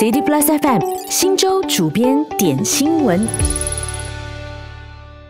CD Plus FM 新周主编点新闻。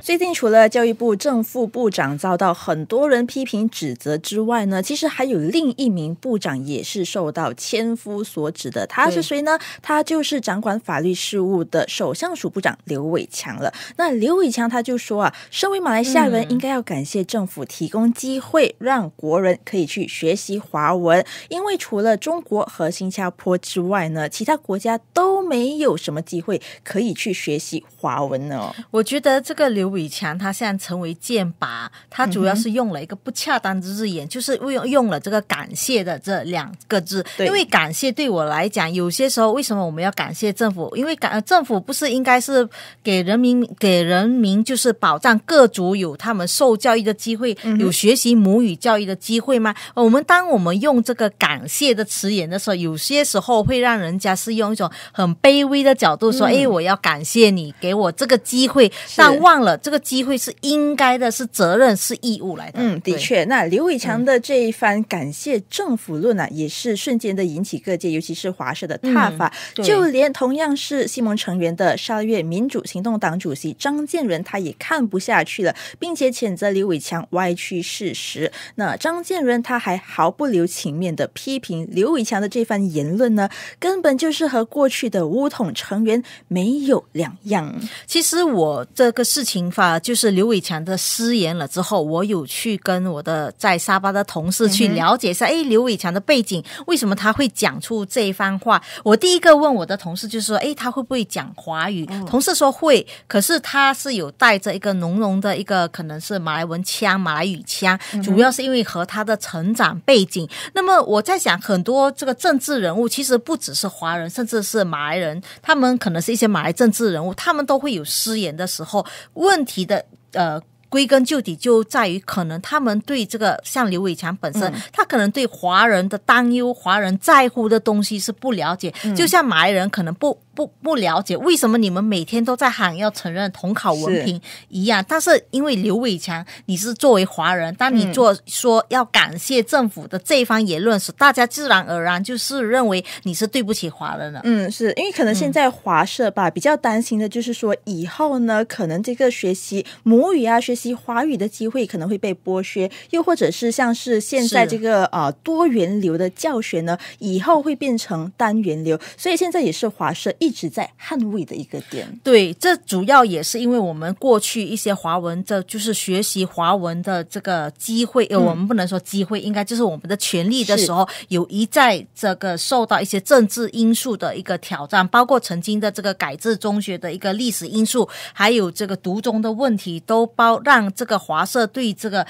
最近除了教育部正副部长遭到很多人批评指责之外呢，其实还有另一名部长也是受到千夫所指的，他是谁呢？他就是掌管法律事务的首相署部长刘伟强了。那刘伟强他就说啊，身为马来西亚人，应该要感谢政府提供机会，让国人可以去学习华文，因为除了中国和新加坡之外呢，其他国家都没有什么机会可以去学习华文呢。我觉得这个刘。伟强，他现在成为剑拔，他主要是用了一个不恰当的字眼，就是用用了这个“感谢”的这两个字，因为感谢对我来讲，有些时候为什么我们要感谢政府？因为感政府不是应该是给人民给人民就是保障各族有他们受教育的机会，有学习母语教育的机会吗？我们当我们用这个“感谢”的词眼的时候，有些时候会让人家是用一种很卑微的角度说：“哎，我要感谢你给我这个机会。”但忘了。这个机会是应该的，是责任，是义务来的。嗯，的确。那刘伟强的这一番感谢政府论呢，也是瞬间的引起各界，尤其是华社的挞伐。就连同样是西盟成员的沙越民主行动党主席张建仁，他也看不下去了，并且谴责刘伟强歪曲事实。那张建仁他还毫不留情面的批评刘伟强的这番言论呢，根本就是和过去的乌统成员没有两样。其实我这个事情。法就是刘伟强的失言了之后，我有去跟我的在沙巴的同事去了解一下，哎，刘伟强的背景，为什么他会讲出这一番话？我第一个问我的同事就是说，哎，他会不会讲华语？同事说会，可是他是有带着一个浓浓的一个可能是马来文腔、马来语腔，主要是因为和他的成长背景。那么我在想，很多这个政治人物，其实不只是华人，甚至是马来人，他们可能是一些马来政治人物，他们都会有失言的时候。问问题的呃。归根究底就在于，可能他们对这个像刘伟强本身，他可能对华人的担忧、华人在乎的东西是不了解。就像马来人可能不不不了解为什么你们每天都在喊要承认统考文凭一样。但是因为刘伟强你是作为华人，当你做说要感谢政府的这一番言论，时，大家自然而然就是认为你是对不起华人了。嗯，是因为可能现在华社吧比较担心的就是说以后呢，可能这个学习母语啊，学。及华语的机会可能会被剥削，又或者是像是现在这个呃多元流的教学呢，以后会变成单元流，所以现在也是华社一直在捍卫的一个点。对，这主要也是因为我们过去一些华文的，就是学习华文的这个机会，呃，我们不能说机会，应该就是我们的权利的时候，有一再这个受到一些政治因素的一个挑战，包括曾经的这个改制中学的一个历史因素，还有这个读中的问题都包。让这个华社对这个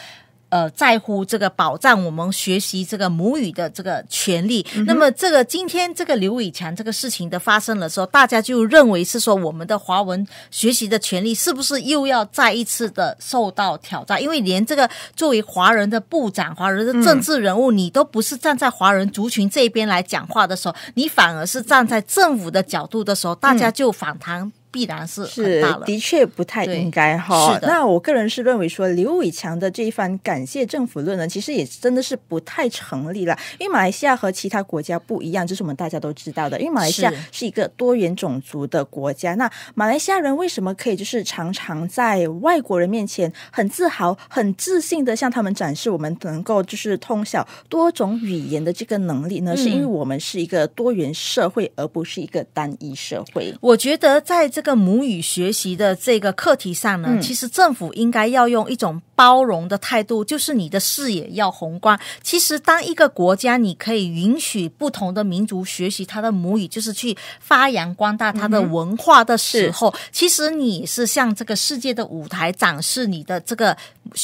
呃在乎这个保障我们学习这个母语的这个权利。那么，这个今天这个刘伟强这个事情的发生的时候，大家就认为是说我们的华文学习的权利是不是又要再一次的受到挑战？因为连这个作为华人的部长、华人的政治人物，你都不是站在华人族群这边来讲话的时候，你反而是站在政府的角度的时候，大家就反弹。必然是是的确不太应该哈。那我个人是认为说，刘伟强的这一番感谢政府论呢，其实也真的是不太成立了。因为马来西亚和其他国家不一样，这是我们大家都知道的。因为马来西亚是一个多元种族的国家。那马来西亚人为什么可以就是常常在外国人面前很自豪、很自信的向他们展示我们能够就是通晓多种语言的这个能力呢？是因为我们是一个多元社会，而不是一个单一社会。我觉得在这。这个母语学习的这个课题上呢，其实政府应该要用一种包容的态度，就是你的视野要宏观。其实，当一个国家你可以允许不同的民族学习他的母语，就是去发扬光大他的文化的时候，其实你是向这个世界的舞台展示你的这个。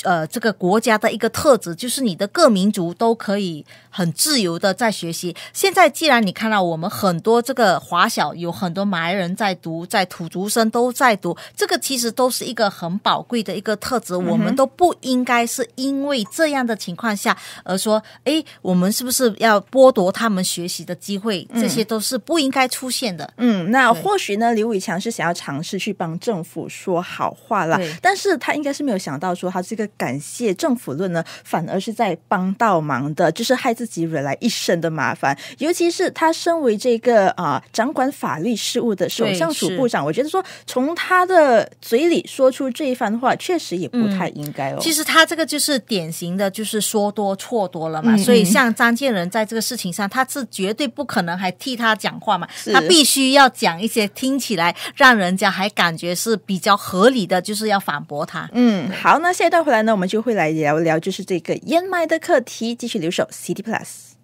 呃，这个国家的一个特质就是你的各民族都可以很自由的在学习。现在既然你看到我们很多这个华小有很多马来人在读，在土族生都在读，这个其实都是一个很宝贵的一个特质。我们都不应该是因为这样的情况下而说，哎，我们是不是要剥夺他们学习的机会？这些都是不应该出现的。嗯，那或许呢，刘伟强是想要尝试去帮政府说好话了，但是他应该是没有想到说他是。个感谢政府论呢，反而是在帮倒忙的，就是害自己惹来一身的麻烦。尤其是他身为这个啊，掌管法律事务的首相署部长，我觉得说从他的嘴里说出这一番话，确实也不太应该哦。其实他这个就是典型的，就是说多错多了嘛。所以像张建仁在这个事情上，他是绝对不可能还替他讲话嘛，他必须要讲一些听起来让人家还感觉是比较合理的，就是要反驳他。嗯，好，那现在。后来呢，我们就会来聊聊，就是这个燕麦的课题，继续留守 CD Plus。